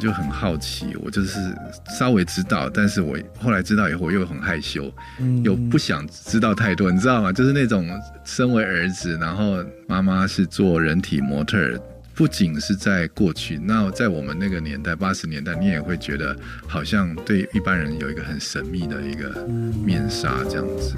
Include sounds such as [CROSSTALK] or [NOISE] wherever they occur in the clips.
就很好奇，我就是稍微知道，但是我后来知道以后我又很害羞，又不想知道太多，你知道吗？就是那种身为儿子，然后妈妈是做人体模特，不仅是在过去，那在我们那个年代八十年代，你也会觉得好像对一般人有一个很神秘的一个面纱这样子。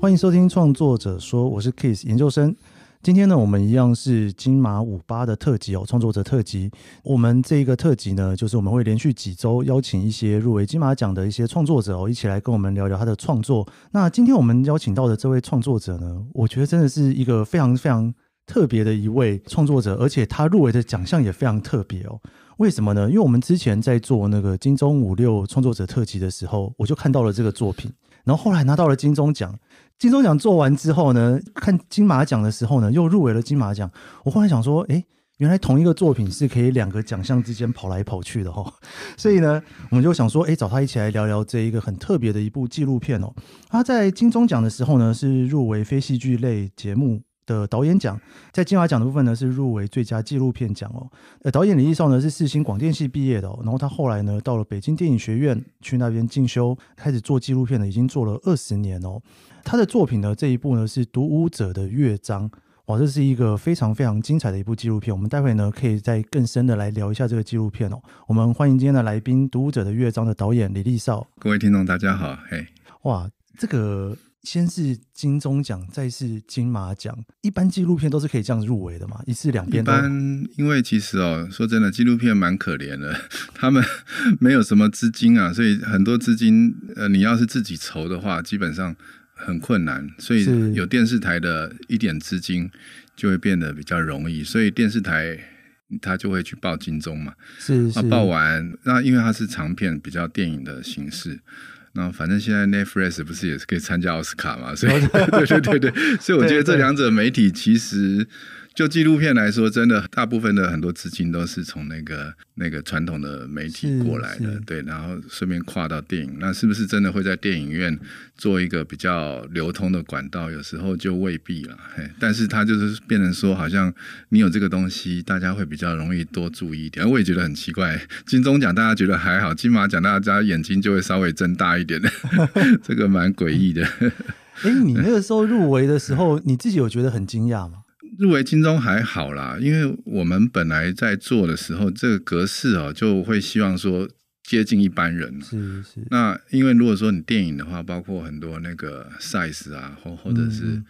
欢迎收听《创作者说》，我是 Kiss 研究生。今天呢，我们一样是金马五八的特辑哦，创作者特辑。我们这一个特辑呢，就是我们会连续几周邀请一些入围金马奖的一些创作者哦，一起来跟我们聊聊他的创作。那今天我们邀请到的这位创作者呢，我觉得真的是一个非常非常特别的一位创作者，而且他入围的奖项也非常特别哦。为什么呢？因为我们之前在做那个金钟五六创作者特辑的时候，我就看到了这个作品，然后后来拿到了金钟奖。金钟奖做完之后呢，看金马奖的时候呢，又入围了金马奖。我忽然想说，哎，原来同一个作品是可以两个奖项之间跑来跑去的哈。[LAUGHS] 所以呢，我们就想说，哎，找他一起来聊聊这一个很特别的一部纪录片哦。他在金钟奖的时候呢，是入围非戏剧类节目。的导演奖，在金马奖的部分呢是入围最佳纪录片奖哦。呃，导演李立少呢是四星广电系毕业的，哦，然后他后来呢到了北京电影学院去那边进修，开始做纪录片呢，已经做了二十年哦。他的作品呢这一部呢是《独舞者的乐章》，哇，这是一个非常非常精彩的一部纪录片。我们待会呢可以再更深的来聊一下这个纪录片哦。我们欢迎今天的来宾《独舞者的乐章》的导演李立少。各位听众大家好，嘿，哇，这个。先是金钟奖，再是金马奖。一般纪录片都是可以这样入围的嘛？一次两边一般，因为其实哦，说真的，纪录片蛮可怜的，[LAUGHS] 他们没有什么资金啊，所以很多资金，呃，你要是自己筹的话，基本上很困难。所以有电视台的一点资金，就会变得比较容易。所以电视台他就会去报金钟嘛。是是。那报完，那因为它是长片，比较电影的形式。那反正现在 Netflix 不是也是可以参加奥斯卡嘛，所以 [LAUGHS] 对对对对，所以我觉得这两者媒体其实。就纪录片来说，真的大部分的很多资金都是从那个那个传统的媒体过来的，对，然后顺便跨到电影，那是不是真的会在电影院做一个比较流通的管道？有时候就未必了，嘿，但是他就是变成说，好像你有这个东西，大家会比较容易多注意一点。我也觉得很奇怪，金钟奖大家觉得还好，金马奖大家眼睛就会稍微睁大一点，[LAUGHS] 这个蛮诡异的。哎，[LAUGHS] 你那个时候入围的时候，你自己有觉得很惊讶吗？入围金钟还好啦，因为我们本来在做的时候，这个格式哦，就会希望说接近一般人。是是。那因为如果说你电影的话，包括很多那个 size 啊，或或者是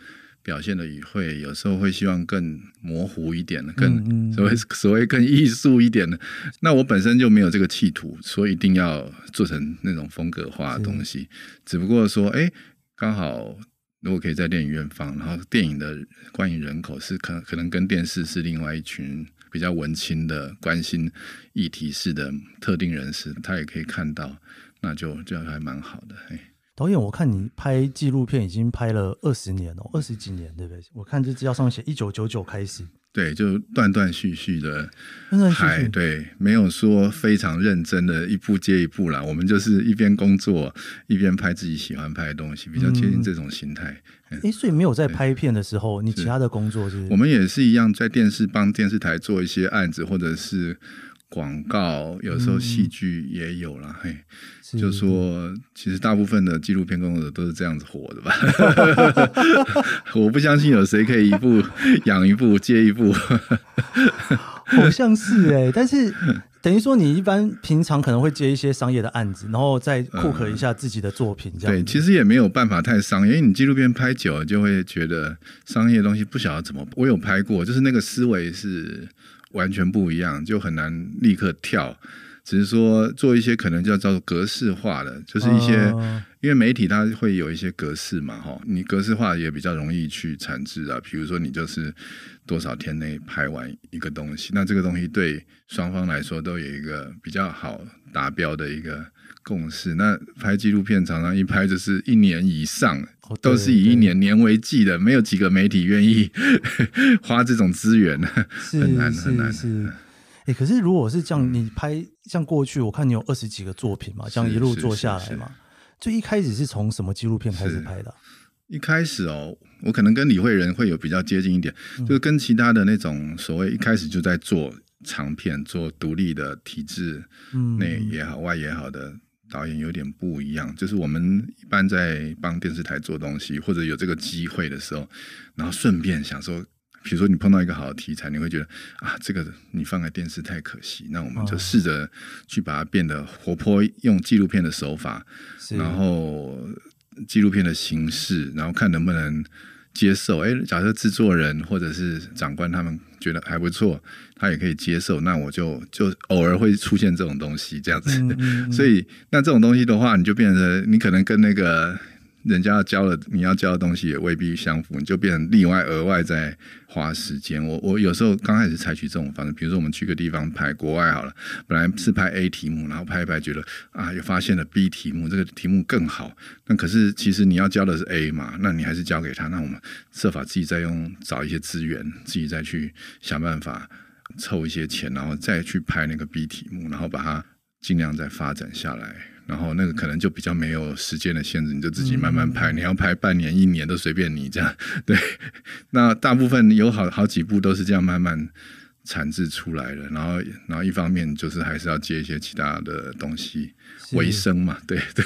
表现的语汇，有时候会希望更模糊一点的，更所谓所谓更艺术一点的。那我本身就没有这个企图，以一定要做成那种风格化的东西。只不过说，哎，刚好。如果可以在电影院放，然后电影的观影人口是可可能跟电视是另外一群比较文青的关心议题式的特定人士，他也可以看到，那就就还蛮好的。哎，导演，我看你拍纪录片已经拍了二十年哦，二十几年对不对？我看这资料上面写一九九九开始。对，就断断续续的拍，对，没有说非常认真的，一步接一步啦。我们就是一边工作一边拍自己喜欢拍的东西，比较接近这种心态。哎，所以没有在拍片的时候，你其他的工作是不是？我们也是一样，在电视帮电视台做一些案子，或者是。广告有时候戏剧也有啦，嘿，就说其实大部分的纪录片工作者都是这样子火的吧。[LAUGHS] 我不相信有谁可以一部养一部接一部。[LAUGHS] 好像是哎，但是等于说你一般平常可能会接一些商业的案子，然后再酷克一下自己的作品，这样对。其实也没有办法太商，因为你纪录片拍久了就会觉得商业东西不晓得怎么。我有拍过，就是那个思维是。完全不一样，就很难立刻跳。只是说做一些可能叫叫做格式化的，就是一些因为媒体它会有一些格式嘛，哈，你格式化也比较容易去产制啊。比如说你就是多少天内拍完一个东西，那这个东西对双方来说都有一个比较好达标的一个。共识。那拍纪录片常常一拍就是一年以上，都是以一年年为计的，没有几个媒体愿意 [LAUGHS] 花这种资源。很难很难。是。哎，可是如果是这样，你拍像过去，我看你有二十几个作品嘛，这样一路做下来嘛，就一开始是从什么纪录片开始拍的？一开始哦，我可能跟李慧仁会有比较接近一点，就是跟其他的那种所谓一开始就在做长片、做独立的体制内也好、外也好的。导演有点不一样，就是我们一般在帮电视台做东西，或者有这个机会的时候，然后顺便想说，比如说你碰到一个好的题材，你会觉得啊，这个你放在电视太可惜，那我们就试着去把它变得活泼，用纪录片的手法，然后纪录片的形式，然后看能不能。接受，哎，假设制作人或者是长官他们觉得还不错，他也可以接受。那我就就偶尔会出现这种东西，这样子。[LAUGHS] 所以，那这种东西的话，你就变成你可能跟那个。人家教了你要教的东西也未必相符，你就变成另外，额外在花时间。我我有时候刚开始采取这种方式，比如说我们去个地方拍国外好了，本来是拍 A 题目，然后拍一拍觉得啊，又发现了 B 题目，这个题目更好。那可是其实你要教的是 A 嘛，那你还是教给他。那我们设法自己再用找一些资源，自己再去想办法凑一些钱，然后再去拍那个 B 题目，然后把它尽量再发展下来。然后那个可能就比较没有时间的限制，你就自己慢慢拍，你要拍半年一年都随便你这样。对，[LAUGHS] 那大部分有好好几部都是这样慢慢产制出来的。然后，然后一方面就是还是要接一些其他的东西为生嘛。对，这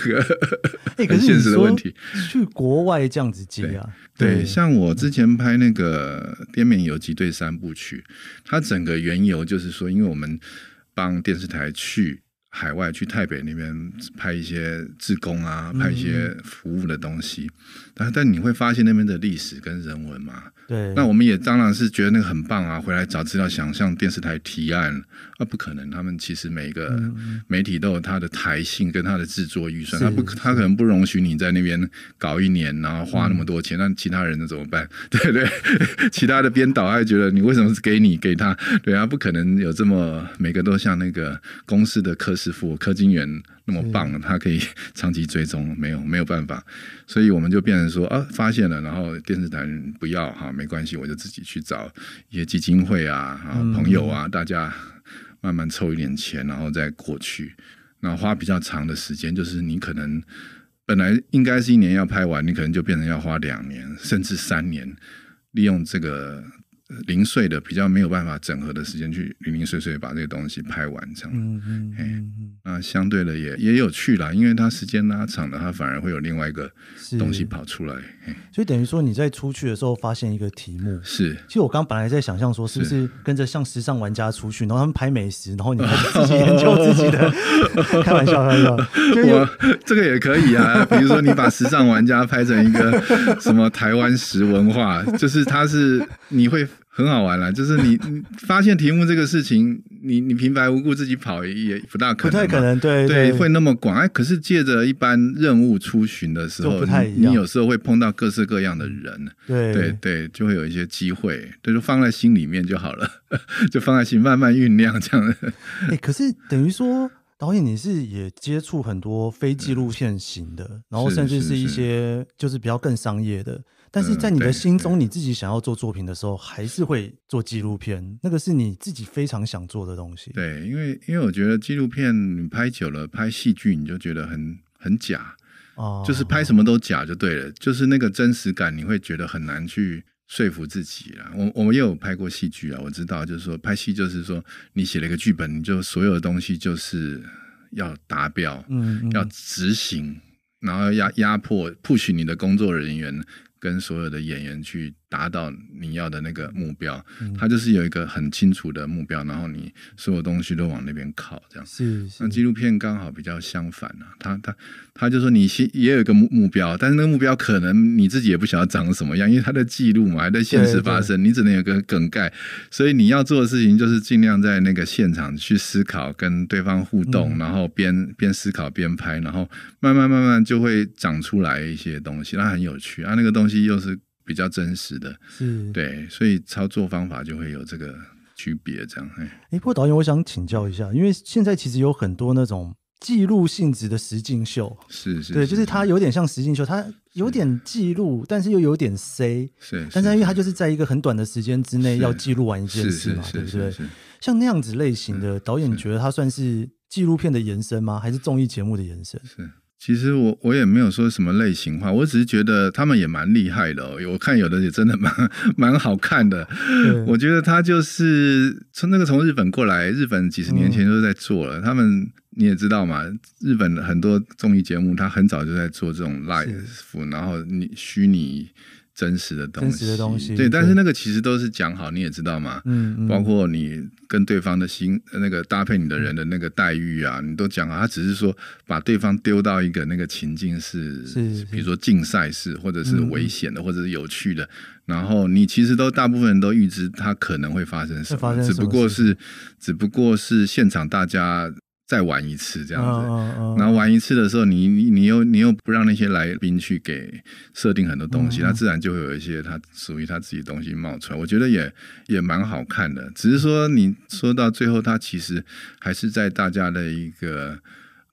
个 [LAUGHS] 现实的问题。去国外这样子接啊？对，像我之前拍那个《滇缅游击队》三部曲，它整个缘由就是说，因为我们帮电视台去。海外去台北那边拍一些自工啊，拍一些服务的东西，但但你会发现那边的历史跟人文嘛。对。那我们也当然是觉得那个很棒啊，回来找资料想向电视台提案，啊不可能，他们其实每个媒体都有他的台性跟他的制作预算，他不他可能不容许你在那边搞一年，然后花那么多钱，那其他人那怎么办？对 [LAUGHS] 对？[LAUGHS] 其他的编导还觉得你为什么是给你给他？对啊，不可能有这么每个都像那个公司的科室。师傅柯金元那么棒，[LAUGHS] 他可以 [LAUGHS] 长期追踪，没有没有办法，所以我们就变成说啊，发现了，然后电视台不要哈，没关系，我就自己去找一些基金会啊，啊朋友啊，大家慢慢凑一点钱，然后再过去，那花比较长的时间，就是你可能本来应该是一年要拍完，你可能就变成要花两年甚至三年，利用这个。零碎的比较没有办法整合的时间去零零碎碎把这个东西拍完这样，嗯嗯嗯，那相对的也也有趣啦，因为它时间拉长了，它反而会有另外一个东西跑出来。所以等于说你在出去的时候发现一个题目是，其实我刚本来在想象说是不是跟着像时尚玩家出去，然后他们拍美食，然后你自己研究自己的，[LAUGHS] 开玩笑，开玩笑，我这个也可以啊。比如说你把时尚玩家拍成一个什么台湾食文化，就是它是你会。很好玩啦，就是 [LAUGHS] 你发现题目这个事情，你你平白无故自己跑也不大可能，不太可能，对对，会那么广哎。可是借着一般任务出巡的时候，你你有时候会碰到各式各样的人，对对对，就会有一些机会，就是放在心里面就好了，[LAUGHS] 就放在心慢慢酝酿这样的。哎，可是等于说，导演你是也接触很多非纪录线型的，[LAUGHS] 然后甚至是一些就是比较更商业的。但是在你的心中，你自己想要做作品的时候，还是会做纪录片。那个是你自己非常想做的东西。对，因为因为我觉得纪录片你拍久了，拍戏剧你就觉得很很假，哦，就是拍什么都假就对了，就是那个真实感你会觉得很难去说服自己啦，我我们也有拍过戏剧啊，我知道，就是说拍戏就是说你写了一个剧本，你就所有的东西就是要达标，嗯，要执行，然后压压迫，s 许你的工作人员。跟所有的演员去。达到你要的那个目标，他就是有一个很清楚的目标，然后你所有东西都往那边靠，这样。是。那纪录片刚好比较相反啊，他他他就说你也有一个目目标，但是那个目标可能你自己也不晓得长什么样，因为他的记录嘛，还在现实发生，你只能有个梗概。所以你要做的事情就是尽量在那个现场去思考，跟对方互动，然后边边思考边拍，然后慢慢慢慢就会长出来一些东西，那很有趣啊，那个东西又是。比较真实的是对，所以操作方法就会有这个区别，这样哎。不过导演，我想请教一下，因为现在其实有很多那种记录性质的实境秀，是是，对，就是它有点像实境秀，它有点记录，但是又有点 C，是，但因为它就是在一个很短的时间之内要记录完一件事嘛，对不对？像那样子类型的导演，觉得它算是纪录片的延伸吗？还是综艺节目的延伸？是。其实我我也没有说什么类型化，我只是觉得他们也蛮厉害的，我看有的也真的蛮蛮好看的。[LAUGHS] 我觉得他就是从那个从日本过来，日本几十年前就在做了。他们你也知道嘛，日本很多综艺节目，他很早就在做这种 live，然后你虚拟。真实的东西，对，但是那个其实都是讲好，你也知道嘛，嗯，包括你跟对方的心，那个搭配你的人的那个待遇啊，你都讲好，他只是说把对方丢到一个那个情境是，比如说竞赛式，或者是危险的，或者是有趣的，然后你其实都大部分人都预知他可能会发生什么，只不过是，只不过是现场大家。再玩一次这样子，然后玩一次的时候，你你你又你又不让那些来宾去给设定很多东西，他自然就会有一些他属于他自己东西冒出来。我觉得也也蛮好看的，只是说你说到最后，他其实还是在大家的一个。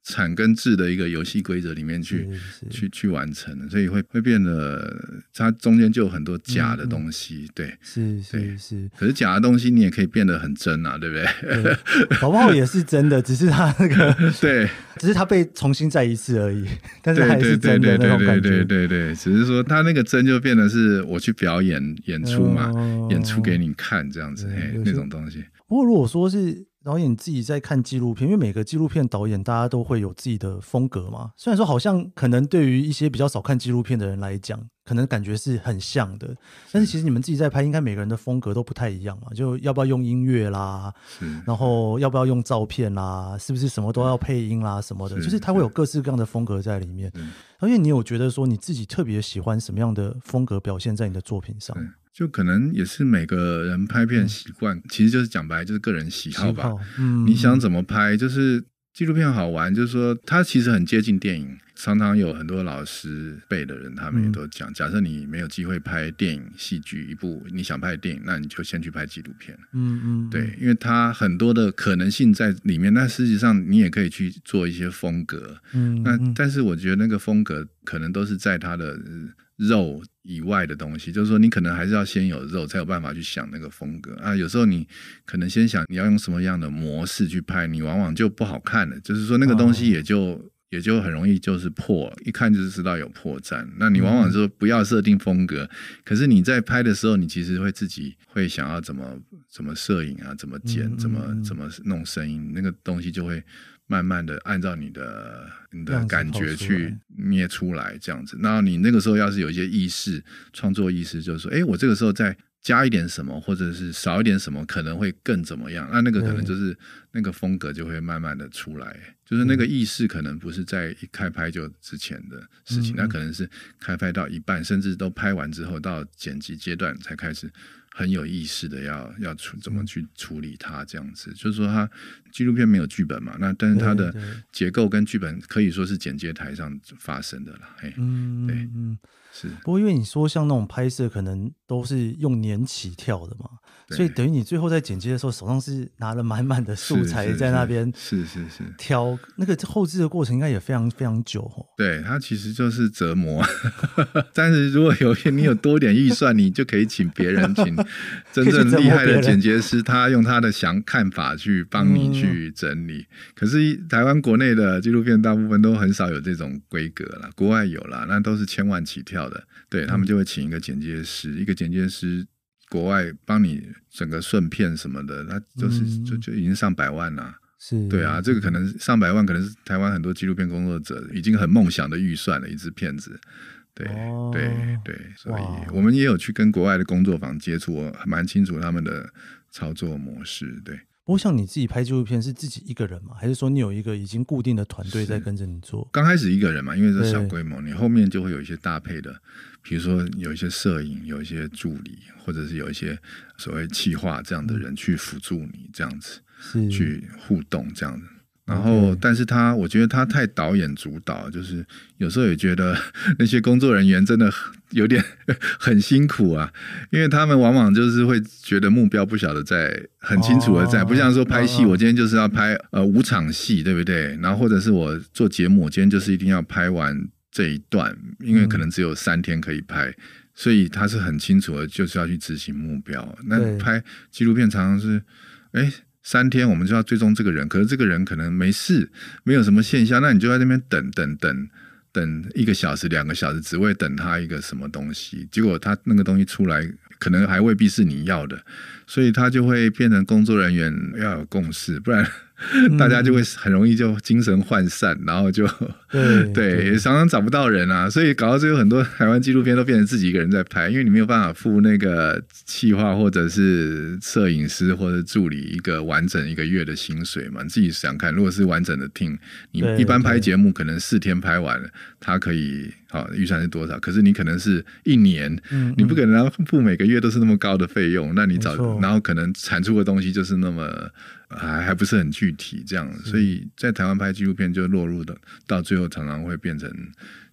产跟制的一个游戏规则里面去去去完成，所以会会变得它中间就有很多假的东西，对，是是是。可是假的东西你也可以变得很真啊，对不对？好不好也是真的，只是它那个 [LAUGHS] 对，只是它被重新再一次而已，但是还是真的那种感觉。对对对，只是说它那个真就变得是我去表演演出嘛，演出给你看这样子那种东西。不过如果说是。导演，你自己在看纪录片，因为每个纪录片导演，大家都会有自己的风格嘛。虽然说好像可能对于一些比较少看纪录片的人来讲，可能感觉是很像的，但是其实你们自己在拍，应该每个人的风格都不太一样嘛。就要不要用音乐啦，然后要不要用照片啦，是不是什么都要配音啦什么的，就是它会有各式各样的风格在里面。而且你有觉得说你自己特别喜欢什么样的风格，表现在你的作品上？就可能也是每个人拍片习惯，其实就是讲白就是个人喜好吧。嗯，你想怎么拍，就是纪录片好玩，就是说它其实很接近电影。常常有很多老师辈的人，他们也都讲：假设你没有机会拍电影、戏剧一部，你想拍电影，那你就先去拍纪录片。嗯嗯，对，因为它很多的可能性在里面。那实际上你也可以去做一些风格。嗯，那但是我觉得那个风格可能都是在它的肉以外的东西，就是说你可能还是要先有肉，才有办法去想那个风格啊。有时候你可能先想你要用什么样的模式去拍，你往往就不好看了，就是说那个东西也就。也就很容易就是破，一看就知道有破绽。那你往往说不要设定风格，可是你在拍的时候，你其实会自己会想要怎么怎么摄影啊，怎么剪，怎么怎么弄声音，那个东西就会慢慢的按照你的你的感觉去捏出来这样子。那你那个时候要是有一些意识，创作意识，就是说，哎，我这个时候在。加一点什么，或者是少一点什么，可能会更怎么样？那那个可能就是那个风格就会慢慢的出来，就是那个意识可能不是在一开拍就之前的事情，那可能是开拍到一半，甚至都拍完之后，到剪辑阶段才开始很有意识的要要处怎么去处理它这样子，就是说它。纪录片没有剧本嘛？那但是它的结构跟剧本可以说是剪接台上发生的了。嗯，对，嗯，是。不过因为你说像那种拍摄可能都是用年起跳的嘛，所以等于你最后在剪接的时候，手上是拿了满满的素材在那边，是是是，挑那个后置的过程应该也非常非常久哦。对，它其实就是折磨。[LAUGHS] 但是如果有你有多点预算，你就可以请别人，请真正 [LAUGHS] 厉害的剪接师，他用他的想看法去帮你。去整理，可是台湾国内的纪录片大部分都很少有这种规格了，国外有了，那都是千万起跳的，对他们就会请一个剪接师，一个剪接师国外帮你整个顺片什么的，那就是就就已经上百万了，是，对啊，这个可能上百万可能是台湾很多纪录片工作者已经很梦想的预算了一支片子，对对对，所以我们也有去跟国外的工作坊接触，我蛮清楚他们的操作模式，对。我想你自己拍纪录片是自己一个人吗？还是说你有一个已经固定的团队在跟着你做？刚开始一个人嘛，因为是小规模，你后面就会有一些搭配的，比如说有一些摄影、有一些助理，或者是有一些所谓企划这样的人去辅助你，这样子去互动这样子。然后，但是他我觉得他太导演主导，就是有时候也觉得 [LAUGHS] 那些工作人员真的有点 [LAUGHS] 很辛苦啊，因为他们往往就是会觉得目标不晓得在很清楚的在，不像说拍戏，我今天就是要拍呃五场戏，对不对？然后或者是我做节目，我今天就是一定要拍完这一段，因为可能只有三天可以拍，所以他是很清楚的，就是要去执行目标。那拍纪录片常常是，哎。三天我们就要追踪这个人，可是这个人可能没事，没有什么现象，那你就在那边等等等等一个小时、两个小时，只为等他一个什么东西。结果他那个东西出来，可能还未必是你要的，所以他就会变成工作人员要有共识，不然 [LAUGHS] 大家就会很容易就精神涣散，然后就。对，常常找不到人啊，所以搞到最后很多台湾纪录片都变成自己一个人在拍，因为你没有办法付那个企划或者是摄影师或者助理一个完整一个月的薪水嘛。你自己想看，如果是完整的听，你一般拍节目可能四天拍完，他可以啊预算是多少？可是你可能是一年，你不可能要付每个月都是那么高的费用，那你找然后可能产出的东西就是那么还还不是很具体这样，所以在台湾拍纪录片就落入的到最后。就常常会变成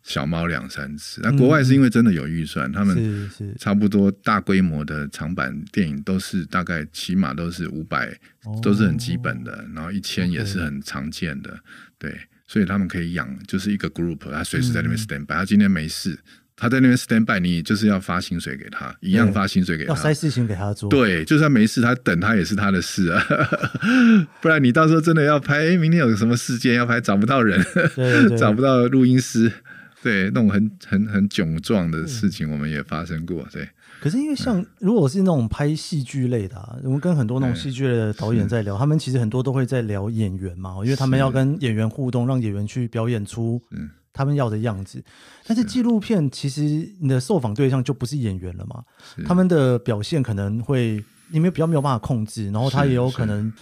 小猫两三次，那国外是因为真的有预算，他们差不多大规模的长版电影都是大概起码都是五百，都是很基本的，然后一千也是很常见的，对，所以他们可以养就是一个 group，他随时在里面 stand by，他今天没事。他在那边 standby，你就是要发薪水给他，一样发薪水给他，要塞事情给他做。对，就算没事，他等他也是他的事啊。[LAUGHS] 不然你到时候真的要拍，明天有什么事件要拍，找不到人，[LAUGHS] 找不到录音师，对，那种很很很窘状的事情，我们也发生过。对，可是因为像如果是那种拍戏剧类的，我们跟很多那种戏剧类的导演在聊，他们其实很多都会在聊演员嘛，因为他们要跟演员互动，让演员去表演出嗯。他们要的样子，但是纪录片其实你的受访对象就不是演员了嘛，他们的表现可能会因为比较没有办法控制，然后他也有可能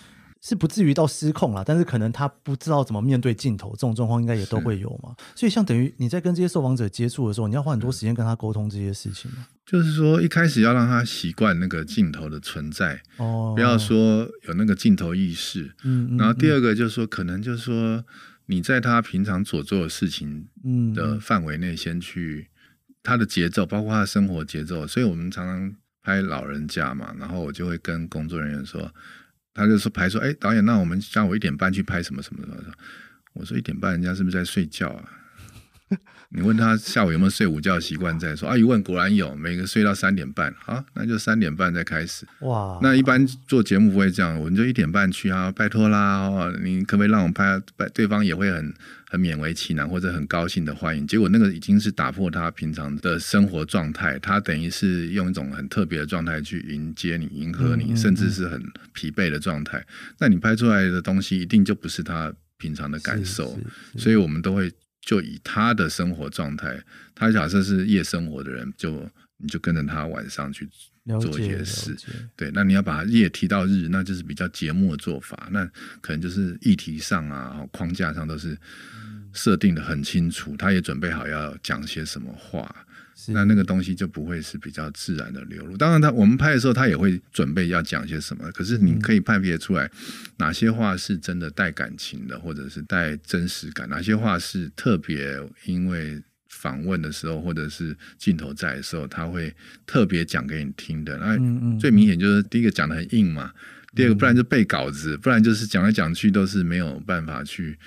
是不至于到失控了，但是可能他不知道怎么面对镜头，这种状况应该也都会有嘛。所以像等于你在跟这些受访者接触的时候，你要花很多时间跟他沟通这些事情。就是说一开始要让他习惯那个镜头的存在哦，不要说有那个镜头意识。嗯嗯。然后第二个就是说，可能就是说。你在他平常所做的事情，嗯的范围内先去他的节奏，包括他的生活节奏，所以我们常常拍老人家嘛，然后我就会跟工作人员说，他就说拍说，哎导演，那我们下午一点半去拍什么什么什么，我说一点半人家是不是在睡觉啊？[LAUGHS] 你问他下午有没有睡午觉习惯？再说啊，一问果然有，每个睡到三点半啊，那就三点半再开始哇。那一般做节目不会这样，我们就一点半去啊，拜托啦，你可不可以让我拍？拜，对方也会很很勉为其难或者很高兴的欢迎。结果那个已经是打破他平常的生活状态，他等于是用一种很特别的状态去迎接你、迎合你，甚至是很疲惫的状态。那你拍出来的东西一定就不是他平常的感受，所以我们都会。就以他的生活状态，他假设是夜生活的人，就你就跟着他晚上去做一些事，对，那你要把夜提到日，那就是比较节目的做法，那可能就是议题上啊，框架上都是设定的很清楚，他也准备好要讲些什么话。那那个东西就不会是比较自然的流露。当然，他我们拍的时候，他也会准备要讲些什么。可是你可以判别出来，哪些话是真的带感情的，或者是带真实感；哪些话是特别因为访问的时候，或者是镜头在的时候，他会特别讲给你听的。那最明显就是第一个讲得很硬嘛，第二个不然就背稿子，不然就是讲来讲去都是没有办法去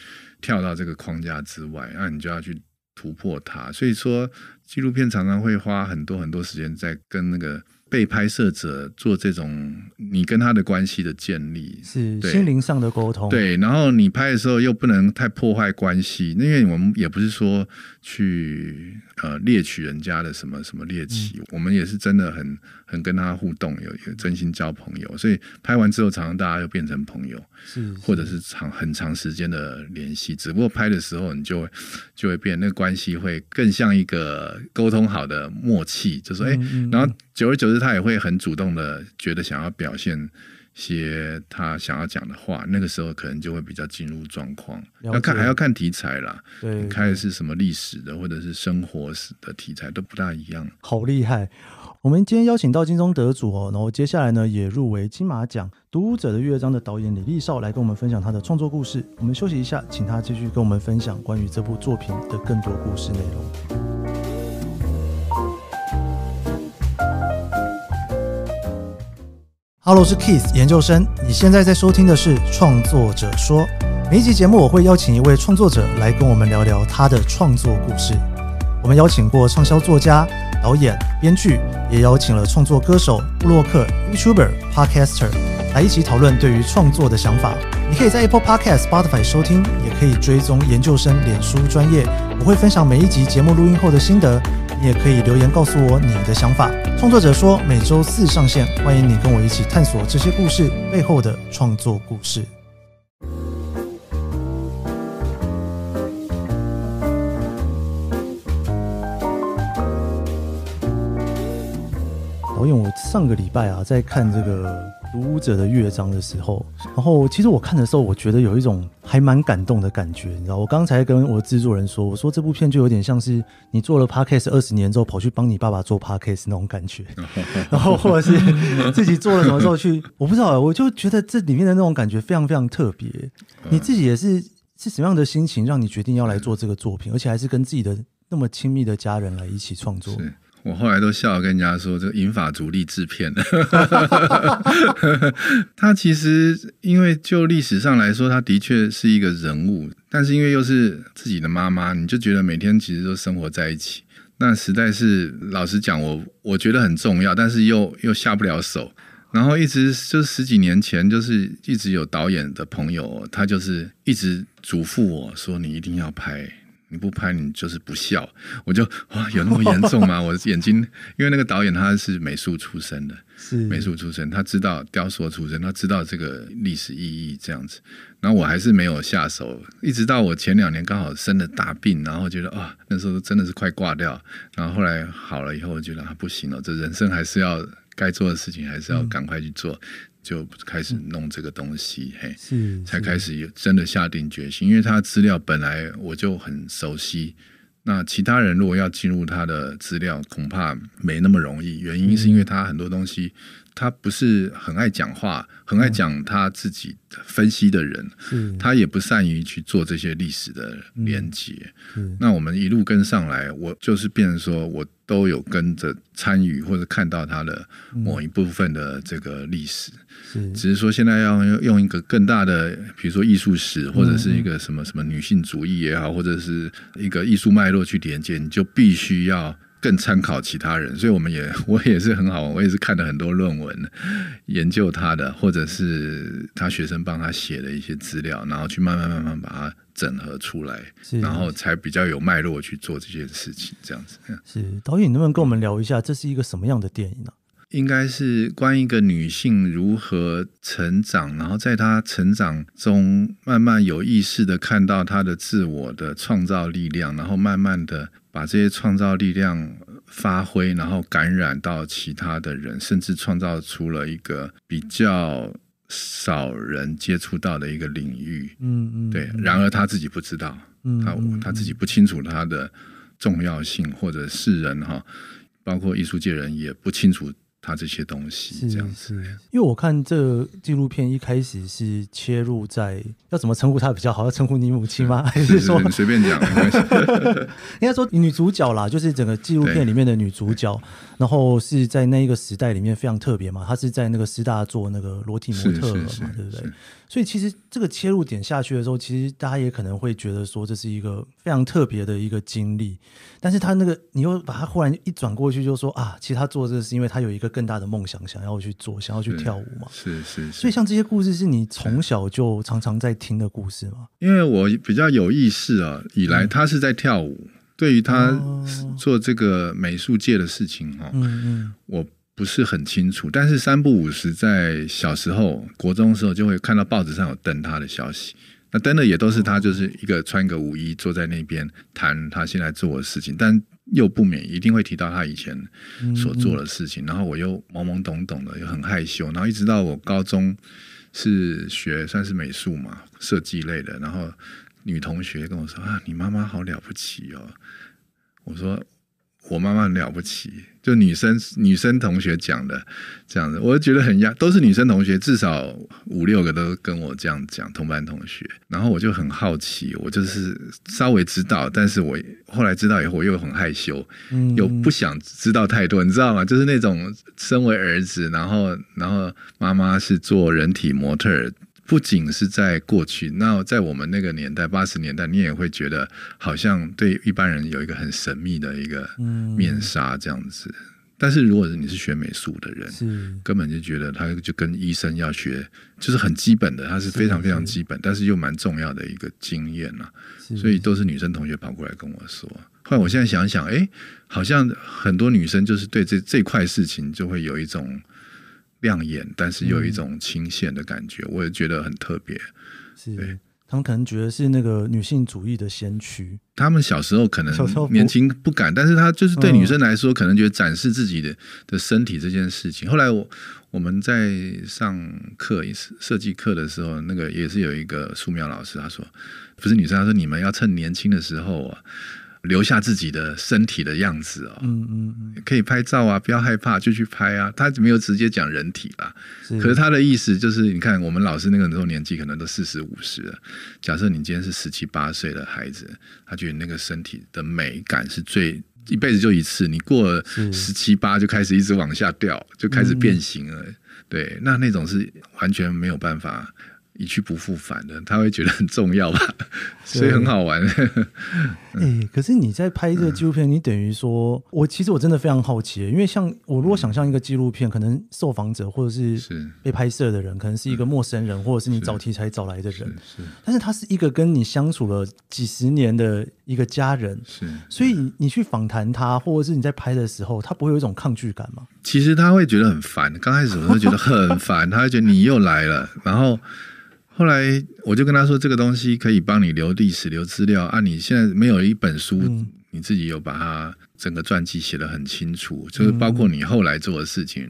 跳到这个框架之外。那你就要去。突破它，所以说纪录片常常会花很多很多时间在跟那个被拍摄者做这种你跟他的关系的建立，是心灵上的沟通。对，然后你拍的时候又不能太破坏关系，因为我们也不是说去呃猎取人家的什么什么猎奇，我们也是真的很。很跟他互动，有有真心交朋友，所以拍完之后，常常大家又变成朋友，是或者是长很长时间的联系。只不过拍的时候，你就会就会变，那个关系会更像一个沟通好的默契，就说哎，然后久而久之，他也会很主动的觉得想要表现些他想要讲的话。那个时候可能就会比较进入状况，要看还要看题材啦，对，开的是什么历史的或者是生活史的题材都不大一样。好厉害。我们今天邀请到金钟得主哦，然后接下来呢也入围金马奖《读者的乐章》的导演李立少来跟我们分享他的创作故事。我们休息一下，请他继续跟我们分享关于这部作品的更多故事内容。Hello，是 Keith 研究生，你现在在收听的是《创作者说》。每一集节目，我会邀请一位创作者来跟我们聊聊他的创作故事。我们邀请过畅销作家、导演、编剧，也邀请了创作歌手、布洛克、Youtuber、Podcaster 来一起讨论对于创作的想法。你可以在 Apple Podcast、Spotify 收听，也可以追踪研究生脸书专业。我会分享每一集节目录音后的心得，你也可以留言告诉我你的想法。创作者说，每周四上线，欢迎你跟我一起探索这些故事背后的创作故事。因为我上个礼拜啊，在看这个《读者的乐章》的时候，然后其实我看的时候，我觉得有一种还蛮感动的感觉，你知道？我刚才跟我制作人说，我说这部片就有点像是你做了 podcast 二十年之后，跑去帮你爸爸做 podcast 那种感觉，[LAUGHS] 然后或者是自己做了什么时候去，我不知道，我就觉得这里面的那种感觉非常非常特别。你自己也是是什么样的心情，让你决定要来做这个作品，而且还是跟自己的那么亲密的家人来一起创作？我后来都笑跟人家说，这个英法主力制片，[LAUGHS] 他其实因为就历史上来说，他的确是一个人物，但是因为又是自己的妈妈，你就觉得每天其实都生活在一起，那实在是老实讲，我我觉得很重要，但是又又下不了手，然后一直就十几年前，就是一直有导演的朋友，他就是一直嘱咐我说，你一定要拍。你不拍你就是不笑。”我就哇，有那么严重吗？[LAUGHS] 我眼睛，因为那个导演他是美术出身的，是美术出身，他知道雕塑出身，他知道这个历史意义这样子。然后我还是没有下手，一直到我前两年刚好生了大病，然后觉得啊，那时候真的是快挂掉，然后后来好了以后，我觉得他不行了，这人生还是要该做的事情还是要赶快去做。就开始弄这个东西，嘿，是才开始有真的下定决心，因为他的资料本来我就很熟悉，那其他人如果要进入他的资料，恐怕没那么容易。原因是因为他很多东西。他不是很爱讲话，很爱讲他自己分析的人，他也不善于去做这些历史的连接。那我们一路跟上来，我就是变成说我都有跟着参与或者看到他的某一部分的这个历史。只是说现在要用一个更大的，比如说艺术史或者是一个什么什么女性主义也好，或者是一个艺术脉络去连接，你就必须要。更参考其他人，所以我们也 [LAUGHS] 我也是很好，我也是看了很多论文研究他的，或者是他学生帮他写的一些资料，然后去慢慢慢慢把它整合出来，然后才比较有脉络去做这件事情。这样子，是导演，能不能跟我们聊一下，这是一个什么样的电影呢？应该是关于一个女性如何成长，然后在她成长中慢慢有意识的看到她的自我的创造力量，然后慢慢的。把这些创造力量发挥，然后感染到其他的人，甚至创造出了一个比较少人接触到的一个领域。嗯嗯，对。然而他自己不知道，他他自己不清楚他的重要性，或者世人哈，包括艺术界人也不清楚。他这些东西是这样子，因为我看这纪录片一开始是切入在要怎么称呼他比较好，要称呼你母亲吗？还是说随便讲 [LAUGHS] 应该说女主角啦，就是整个纪录片里面的女主角，然后是在那一个时代里面非常特别嘛，她是在那个师大做那个裸体模特嘛，对不对？所以其实这个切入点下去的时候，其实大家也可能会觉得说这是一个非常特别的一个经历，但是他那个你又把他忽然一转过去，就说啊，其实他做这是因为他有一个更大的梦想，想要去做，想要去跳舞嘛。是是。所以像这些故事是你从小就常常在听的故事吗？因为我比较有意识啊，以来他是在跳舞，对于他做这个美术界的事情哈，嗯嗯，我。不是很清楚，但是三不五十在小时候、国中的时候就会看到报纸上有登他的消息，那登的也都是他，就是一个穿个舞衣坐在那边谈他现在做的事情，但又不免一定会提到他以前所做的事情。然后我又懵懵懂懂的，又很害羞。然后一直到我高中是学算是美术嘛，设计类的。然后女同学跟我说啊，你妈妈好了不起哦。我说。我妈妈很了不起，就女生女生同学讲的，这样子，我就觉得很压，都是女生同学，至少五六个都跟我这样讲，同班同学。然后我就很好奇，我就是稍微知道，但是我后来知道以后，我又很害羞，又不想知道太多，你知道吗？就是那种身为儿子，然后然后妈妈是做人体模特。不仅是在过去，那在我们那个年代，八十年代，你也会觉得好像对一般人有一个很神秘的一个面纱这样子。但是如果你是学美术的人，根本就觉得他就跟医生要学，就是很基本的，它是非常非常基本，但是又蛮重要的一个经验了。所以都是女生同学跑过来跟我说。后来我现在想想，哎，好像很多女生就是对这这块事情就会有一种。亮眼，但是有一种清线的感觉，我也觉得很特别。是他们可能觉得是那个女性主义的先驱。他们小时候可能年轻不敢，但是他就是对女生来说，可能觉得展示自己的的身体这件事情。后来我我们在上课也是设计课的时候，那个也是有一个素描老师，他说不是女生，他说你们要趁年轻的时候啊。留下自己的身体的样子哦，嗯嗯，可以拍照啊，不要害怕，就去拍啊。他没有直接讲人体啦，可是他的意思就是，你看我们老师那个时候年纪可能都四十五十了，假设你今天是十七八岁的孩子，他觉得那个身体的美感是最一辈子就一次，你过了十七八就开始一直往下掉，就开始变形了，对，那那种是完全没有办法。一去不复返的，他会觉得很重要吧，所以很好玩。[LAUGHS] 哎，可是你在拍这个纪录片，你等于说我其实我真的非常好奇，因为像我如果想象一个纪录片，可能受访者或者是被拍摄的人，可能是一个陌生人，或者是你找题材找来的人，但是他是一个跟你相处了几十年的一个家人，是，所以你去访谈他，或者是你在拍的时候，他不会有一种抗拒感吗？其实他会觉得很烦，刚开始会觉得很烦，他会觉得你又来了，然后。后来我就跟他说，这个东西可以帮你留历史、留资料啊！你现在没有一本书，你自己有把它整个传记写得很清楚，就是包括你后来做的事情。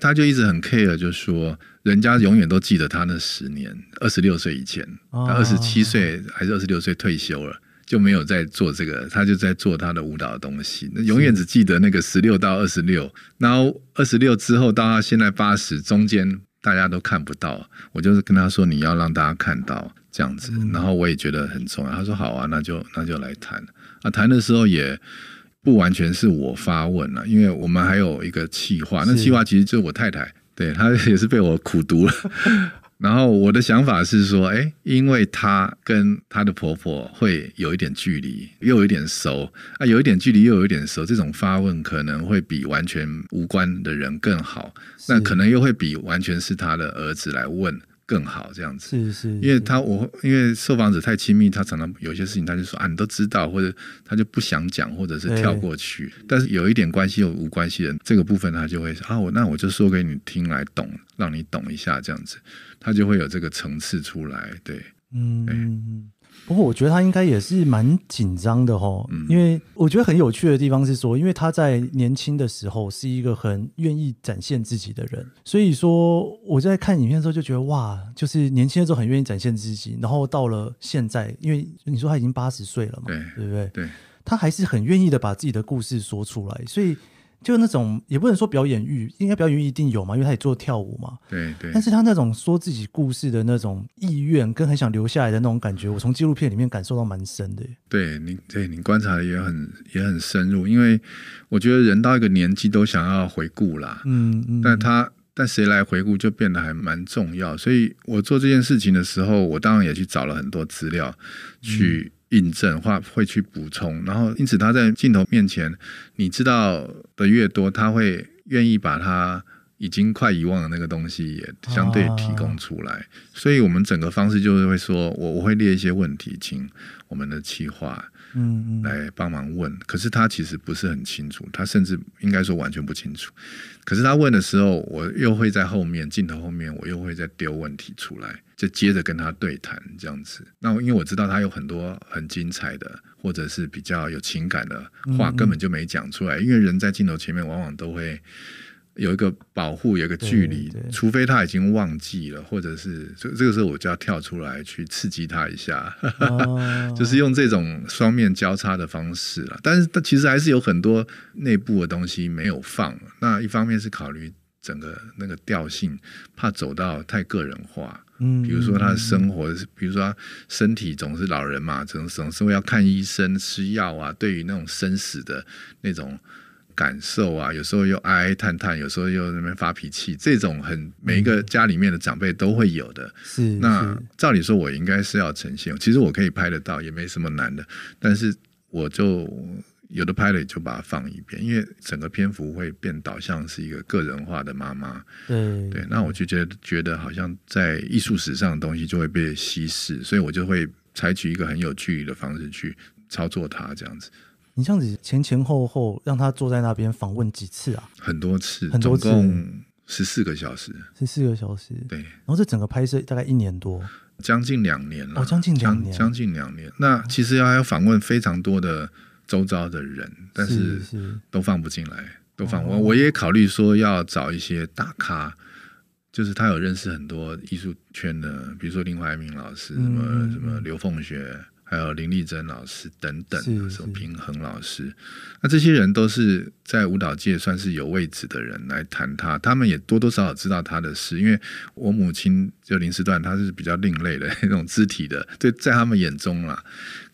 他就一直很 care，就说，人家永远都记得他那十年，二十六岁以前，二十七岁还是二十六岁退休了，就没有在做这个，他就在做他的舞蹈东西。那永远只记得那个十六到二十六，然后二十六之后到他现在八十中间。大家都看不到，我就是跟他说你要让大家看到这样子，然后我也觉得很重要。他说好啊，那就那就来谈。啊，谈的时候也不完全是我发问了，因为我们还有一个气话，那气话其实就是我太太，对她也是被我苦读了。然后我的想法是说，哎，因为她跟她的婆婆会有一点距离，又有一点熟啊，有一点距离又有一点熟，这种发问可能会比完全无关的人更好。那可能又会比完全是她的儿子来问更好，这样子。是是。因为他我因为受访者太亲密，他常常有些事情他就说啊，你都知道，或者他就不想讲，或者是跳过去。但是有一点关系又无关系的这个部分他就会啊，我那我就说给你听来懂，让你懂一下这样子。他就会有这个层次出来，对，嗯。不过我觉得他应该也是蛮紧张的吼，因为我觉得很有趣的地方是说，因为他在年轻的时候是一个很愿意展现自己的人，所以说我在看影片的时候就觉得哇，就是年轻的时候很愿意展现自己，然后到了现在，因为你说他已经八十岁了嘛，对不对？对，他还是很愿意的把自己的故事说出来，所以。就那种也不能说表演欲，应该表演欲一定有嘛，因为他也做跳舞嘛。对对。但是他那种说自己故事的那种意愿，跟很想留下来的那种感觉，我从纪录片里面感受到蛮深的。对，你，对你观察的也很也很深入，因为我觉得人到一个年纪都想要回顾啦，嗯嗯。但他但谁来回顾就变得还蛮重要，所以我做这件事情的时候，我当然也去找了很多资料，去。印证话会去补充，然后因此他在镜头面前，你知道的越多，他会愿意把他已经快遗忘的那个东西也相对提供出来。所以我们整个方式就是会说我我会列一些问题，请我们的企划嗯来帮忙问。可是他其实不是很清楚，他甚至应该说完全不清楚。可是他问的时候，我又会在后面镜头后面，我又会再丢问题出来。就接着跟他对谈这样子，那因为我知道他有很多很精彩的，或者是比较有情感的话，根本就没讲出来，因为人在镜头前面往往都会有一个保护，有一个距离，除非他已经忘记了，或者是这这个时候我就要跳出来去刺激他一下，[LAUGHS] 就是用这种双面交叉的方式了。但是他其实还是有很多内部的东西没有放。那一方面是考虑整个那个调性，怕走到太个人化。嗯，比如说他的生活，比如说他身体总是老人嘛，总总是会要看医生、吃药啊。对于那种生死的那种感受啊，有时候又唉唉叹叹，有时候又那边发脾气，这种很每一个家里面的长辈都会有的。是，那照理说，我应该是要呈现，其实我可以拍得到，也没什么难的。但是我就。有的拍了就把它放一边，因为整个篇幅会变导向是一个个人化的妈妈，对对。那我就觉得觉得好像在艺术史上的东西就会被稀释，所以我就会采取一个很有距离的方式去操作它，这样子。你这样子前前后后让他坐在那边访问几次啊？很多次，很多次，十四个小时，十四个小时，对。然后这整个拍摄大概一年多，将近两年了，哦，将近两年，将近两年。那其实还要访问非常多的。周遭的人，但是都放不进来，都放。我我也考虑说要找一些大咖，就是他有认识很多艺术圈的，比如说林怀民老师，什么什么刘凤学。还有林丽珍老师等等，候平衡老师，那这些人都是在舞蹈界算是有位置的人来谈他，他们也多多少少知道他的事，因为我母亲就林时段，她是比较另类的 [LAUGHS] 那种肢体的，对，在他们眼中啦。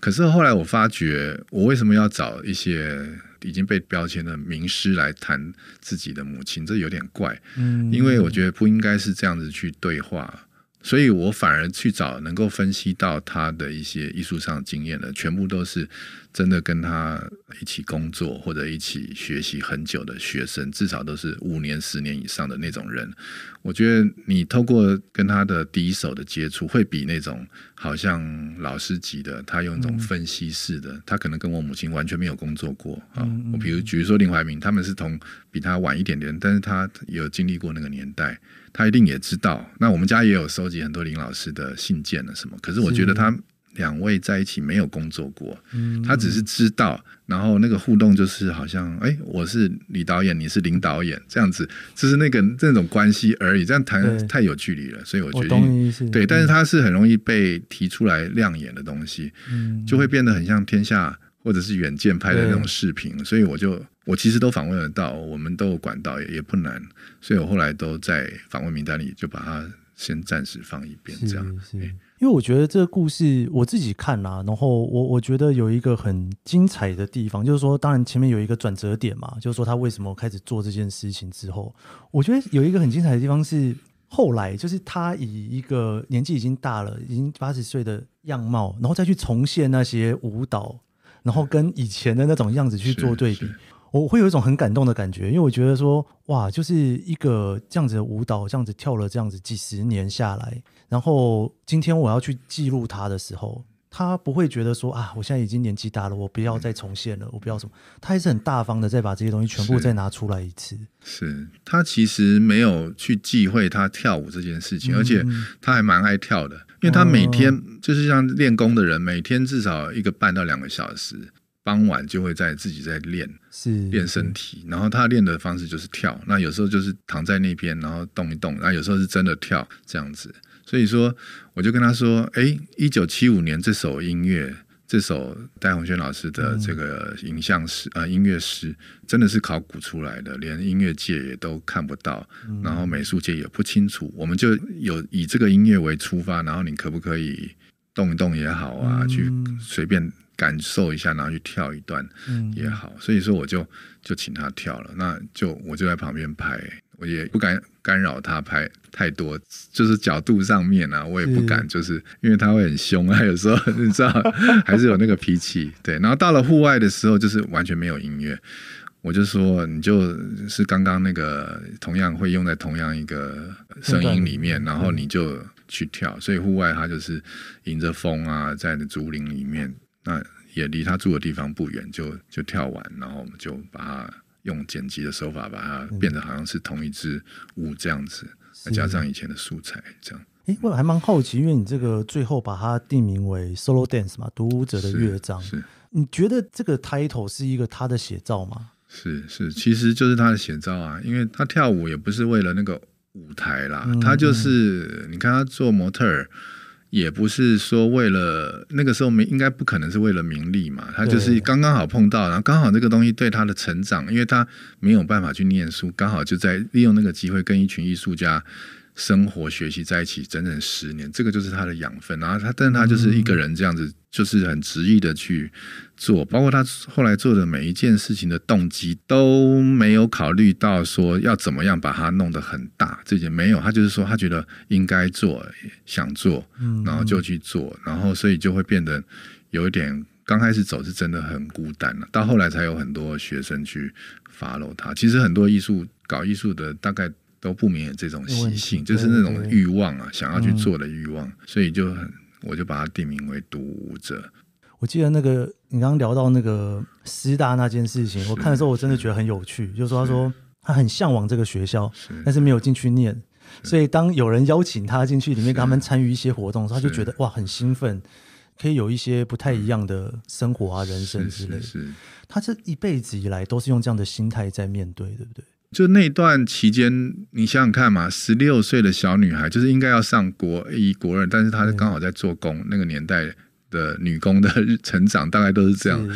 可是后来我发觉，我为什么要找一些已经被标签的名师来谈自己的母亲，这有点怪，嗯，因为我觉得不应该是这样子去对话。所以我反而去找能够分析到他的一些艺术上经验的，全部都是真的跟他一起工作或者一起学习很久的学生，至少都是五年、十年以上的那种人。我觉得你透过跟他的第一手的接触，会比那种好像老师级的，他用一种分析式的，他可能跟我母亲完全没有工作过啊。我比如，比如说林怀民，他们是同比他晚一点点，但是他有经历过那个年代。他一定也知道，那我们家也有收集很多林老师的信件了什么。可是我觉得他两位在一起没有工作过，他只是知道，然后那个互动就是好像，哎，我是李导演，你是林导演这样子，就是那个那种关系而已。这样谈太有距离了，所以我觉得对，但是他是很容易被提出来亮眼的东西，就会变得很像天下。或者是远见拍的那种视频，所以我就我其实都访问得到，我们都有管道，也也不难。所以我后来都在访问名单里，就把它先暂时放一边。这样，是，因为我觉得这个故事我自己看啊，然后我我觉得有一个很精彩的地方，就是说，当然前面有一个转折点嘛，就是说他为什么开始做这件事情之后，我觉得有一个很精彩的地方是后来，就是他以一个年纪已经大了，已经八十岁的样貌，然后再去重现那些舞蹈。然后跟以前的那种样子去做对比，我会有一种很感动的感觉，因为我觉得说，哇，就是一个这样子的舞蹈，这样子跳了这样子几十年下来，然后今天我要去记录它的时候，他不会觉得说啊，我现在已经年纪大了，我不要再重现了，我不要什么，他还是很大方的，再把这些东西全部再拿出来一次。是他其实没有去忌讳他跳舞这件事情，而且他还蛮爱跳的。因为他每天就是像练功的人，每天至少一个半到两个小时，傍晚就会在自己在练，是练身体。然后他练的方式就是跳，那有时候就是躺在那边，然后动一动。那有时候是真的跳这样子。所以说，我就跟他说：“哎，一九七五年这首音乐。”这首戴鸿轩老师的这个影像诗啊，音乐师真的是考古出来的，连音乐界也都看不到，然后美术界也不清楚。我们就有以这个音乐为出发，然后你可不可以动一动也好啊，去随便感受一下，然后去跳一段也好。所以说我就就请他跳了，那就我就在旁边拍。我也不敢干扰他拍太多，就是角度上面啊，我也不敢，就是因为他会很凶啊，有时候 [LAUGHS] 你知道，还是有那个脾气。对，然后到了户外的时候，就是完全没有音乐，我就说你就是刚刚那个，同样会用在同样一个声音里面，然后你就去跳。所以户外他就是迎着风啊，在竹林里面，那也离他住的地方不远，就就跳完，然后我们就把他。用剪辑的手法把它变得好像是同一支舞这样子，再加上以前的素材这样。哎，我还蛮好奇，因为你这个最后把它定名为《Solo Dance》嘛，独舞者的乐章。是，你觉得这个 title 是一个他的写照吗？是是，其实就是他的写照啊，因为他跳舞也不是为了那个舞台啦，他就是你看他做模特儿。也不是说为了那个时候，没应该不可能是为了名利嘛。他就是刚刚好碰到，然后刚好这个东西对他的成长，因为他没有办法去念书，刚好就在利用那个机会跟一群艺术家。生活学习在一起整整十年，这个就是他的养分。然后他，但是他就是一个人这样子，就是很执意的去做。包括他后来做的每一件事情的动机都没有考虑到说要怎么样把它弄得很大，这件没有。他就是说他觉得应该做，想做，然后就去做，然后所以就会变得有一点刚开始走是真的很孤单了，到后来才有很多学生去 follow 他。其实很多艺术搞艺术的大概。都不免有这种习性，就是那种欲望啊，想要去做的欲望，所以就很，我就把它定名为读者。我记得那个你刚刚聊到那个师大那件事情，我看的时候我真的觉得很有趣，就是说他说他很向往这个学校，但是没有进去念，所以当有人邀请他进去里面跟他们参与一些活动，他就觉得哇很兴奋，可以有一些不太一样的生活啊、人生之类。是，他这一辈子以来都是用这样的心态在面对，对不对？就那段期间，你想想看嘛，十六岁的小女孩，就是应该要上国一、国二，但是她刚好在做工，那个年代。的女工的成长大概都是这样，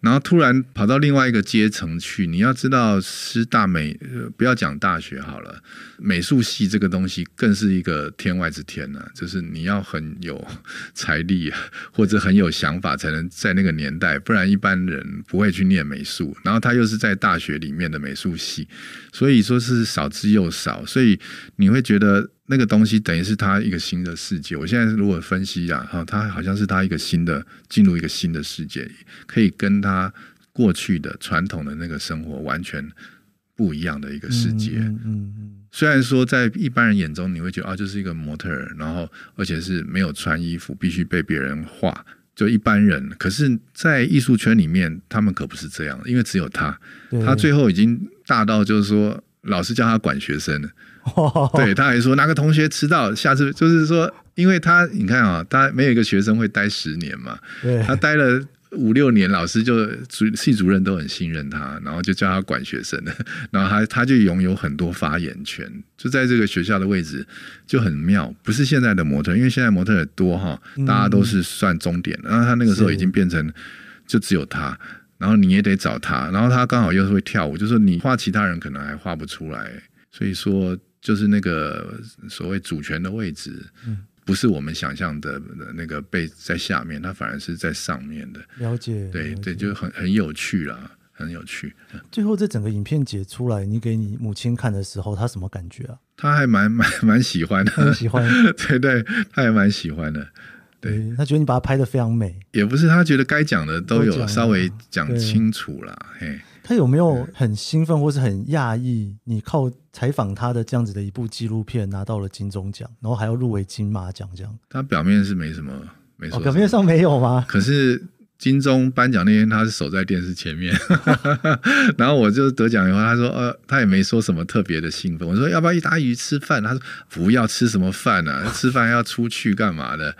然后突然跑到另外一个阶层去，你要知道师大美，不要讲大学好了，美术系这个东西更是一个天外之天呐，[LAUGHS] 就是你要很有财力 [LAUGHS] 或者很有想法才能在那个年代，不然一般人不会去念美术。然后他又是在大学里面的美术系，所以说是少之又少，所以你会觉得。那个东西等于是他一个新的世界。我现在如果分析下，哈，他好像是他一个新的进入一个新的世界，可以跟他过去的传统的那个生活完全不一样的一个世界。嗯嗯。虽然说在一般人眼中，你会觉得啊，就是一个模特儿，然后而且是没有穿衣服，必须被别人画。就一般人，可是在艺术圈里面，他们可不是这样，因为只有他，他最后已经大到就是说，老师叫他管学生了。[LAUGHS] 对他还说哪个同学迟到，下次就是说，因为他你看啊，他没有一个学生会待十年嘛，他待了五六年，老师就主系主任都很信任他，然后就叫他管学生，[LAUGHS] 然后他他就拥有很多发言权，就在这个学校的位置就很妙，不是现在的模特，因为现在模特也多哈，大家都是算终点，然后他那个时候已经变成就只有他，然后你也得找他，然后他刚好又是会跳舞，就说你画其他人可能还画不出来，所以说。就是那个所谓主权的位置，嗯，不是我们想象的那个被在下面，它反而是在上面的。了解，对对，就很很有趣啦，很有趣。最后这整个影片解出来，你给你母亲看的时候，她什么感觉啊？她还蛮蛮蛮喜欢的，喜欢，[LAUGHS] 对对，她也蛮喜欢的。对他觉得你把它拍的非常美，也不是他觉得该讲的都有稍微讲清楚了。嘿，他有没有很兴奋或是很讶异？你靠采访他的这样子的一部纪录片拿到了金钟奖，然后还要入围金马奖这样。他表面是没什么，没错，表面上没有吗？可是金钟颁奖那天他是守在电视前面，[LAUGHS] 然后我就得奖以后，他说呃，他也没说什么特别的兴奋。我说要不要一大鱼吃饭？他说不要吃什么饭啊，吃饭要出去干嘛的？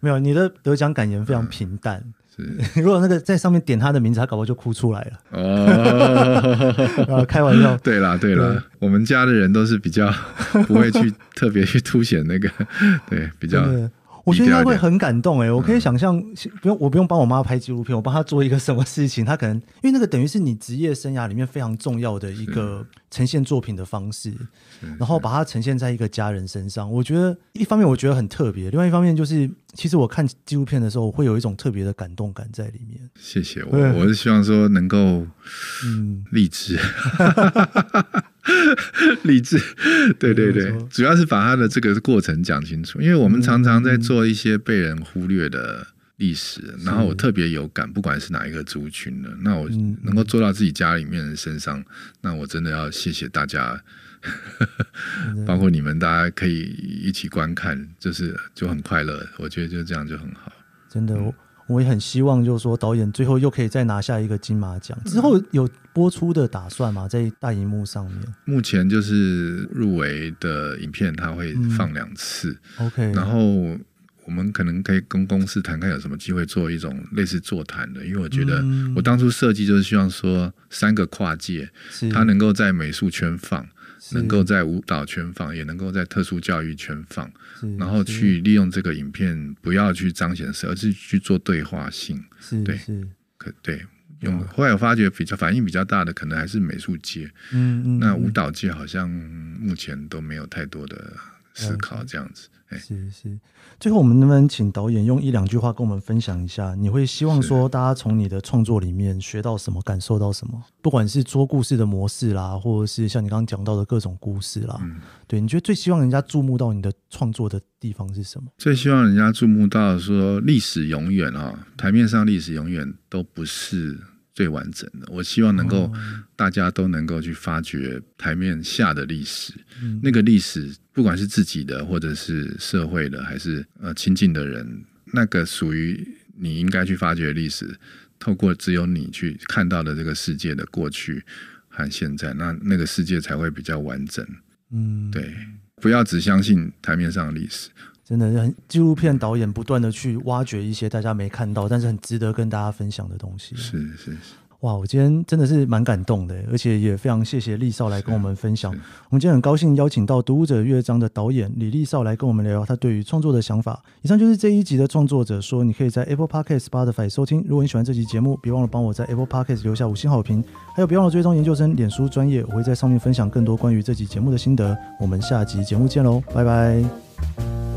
没有你的得奖感言非常平淡。是，[LAUGHS] 如果那个在上面点他的名字，他搞不好就哭出来了。呃，[LAUGHS] 开玩笑。[LAUGHS] 对啦，对啦，我们家的人都是比较不会去特别去凸显那个，对，比较。我觉得该会很感动哎，我可以想象，不用我不用帮我妈拍纪录片，我帮她做一个什么事情，她可能因为那个等于是你职业生涯里面非常重要的一个。呈现作品的方式，然后把它呈现在一个家人身上。我觉得一方面我觉得很特别，另外一方面就是，其实我看纪录片的时候，我会有一种特别的感动感在里面。谢谢我，我是希望说能够，嗯，励志，[LAUGHS] 励志，对对对，主要是把他的这个过程讲清楚，因为我们常常在做一些被人忽略的。历史，然后我特别有感，不管是哪一个族群的，那我能够做到自己家里面人身上，那我真的要谢谢大家，[LAUGHS] 包括你们，大家可以一起观看，就是就很快乐，我觉得就这样就很好。真的，我也很希望，就是说导演最后又可以再拿下一个金马奖，之后有播出的打算吗？在大荧幕上面？目前就是入围的影片，它会放两次，OK，然后。我们可能可以跟公司谈看有什么机会做一种类似座谈的，因为我觉得我当初设计就是希望说三个跨界，它能够在美术圈放，能够在舞蹈圈放，也能够在特殊教育圈放，然后去利用这个影片，不要去彰显式，而是去做对话性。对，可对，用。后来我发觉比较反应比较大的可能还是美术界，嗯嗯，那舞蹈界好像目前都没有太多的思考这样子。是是，最后我们能不能请导演用一两句话跟我们分享一下？你会希望说大家从你的创作里面学到什么，感受到什么？不管是做故事的模式啦，或者是像你刚刚讲到的各种故事啦，嗯，对，你觉得最希望人家注目到你的创作的地方是什么？最希望人家注目到说历史永远啊，台面上历史永远都不是。最完整的，我希望能够大家都能够去发掘台面下的历史。那个历史，不管是自己的，或者是社会的，还是呃亲近的人，那个属于你应该去发掘历史。透过只有你去看到的这个世界的过去和现在，那那个世界才会比较完整。嗯，对，不要只相信台面上的历史。真的很，纪录片导演不断的去挖掘一些大家没看到，但是很值得跟大家分享的东西。是是是，哇，我今天真的是蛮感动的，而且也非常谢谢丽少来跟我们分享。我们今天很高兴邀请到《读者乐章》的导演李丽少来跟我们聊他对于创作的想法。以上就是这一集的创作者说，你可以在 Apple Podcast、Spotify 收听。如果你喜欢这集节目，别忘了帮我在 Apple Podcast 留下五星好评。还有，别忘了追踪研究生脸书专业，我会在上面分享更多关于这集节目的心得。我们下集节目见喽，拜拜。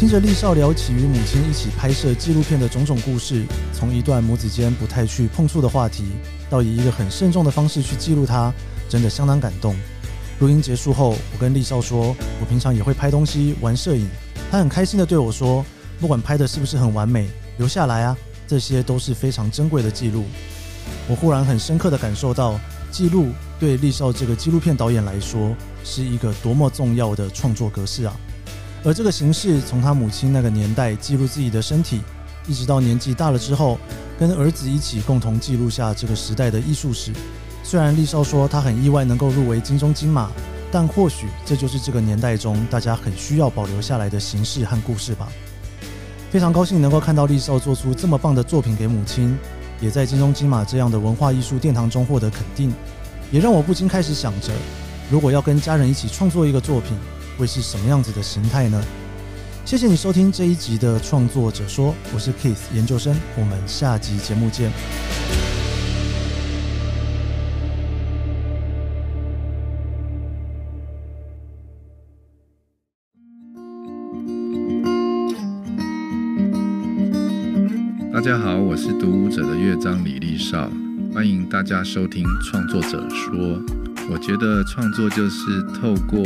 听着厉少聊起与母亲一起拍摄纪录片的种种故事，从一段母子间不太去碰触的话题，到以一个很慎重的方式去记录他，真的相当感动。录音结束后，我跟厉少说，我平常也会拍东西玩摄影。他很开心的对我说：“不管拍的是不是很完美，留下来啊，这些都是非常珍贵的记录。”我忽然很深刻地感受到，记录对厉少这个纪录片导演来说，是一个多么重要的创作格式啊！而这个形式，从他母亲那个年代记录自己的身体，一直到年纪大了之后，跟儿子一起共同记录下这个时代的艺术史。虽然利少说他很意外能够入围金钟金马，但或许这就是这个年代中大家很需要保留下来的形式和故事吧。非常高兴能够看到利少做出这么棒的作品给母亲，也在金钟金马这样的文化艺术殿堂中获得肯定，也让我不禁开始想着，如果要跟家人一起创作一个作品。会是什么样子的形态呢？谢谢你收听这一集的创作者说，我是 Kiss 研究生，我们下集节目见。大家好，我是独舞者的乐章李立少，欢迎大家收听创作者说。我觉得创作就是透过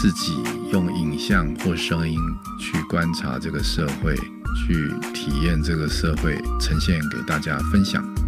自己用影像或声音去观察这个社会，去体验这个社会，呈现给大家分享。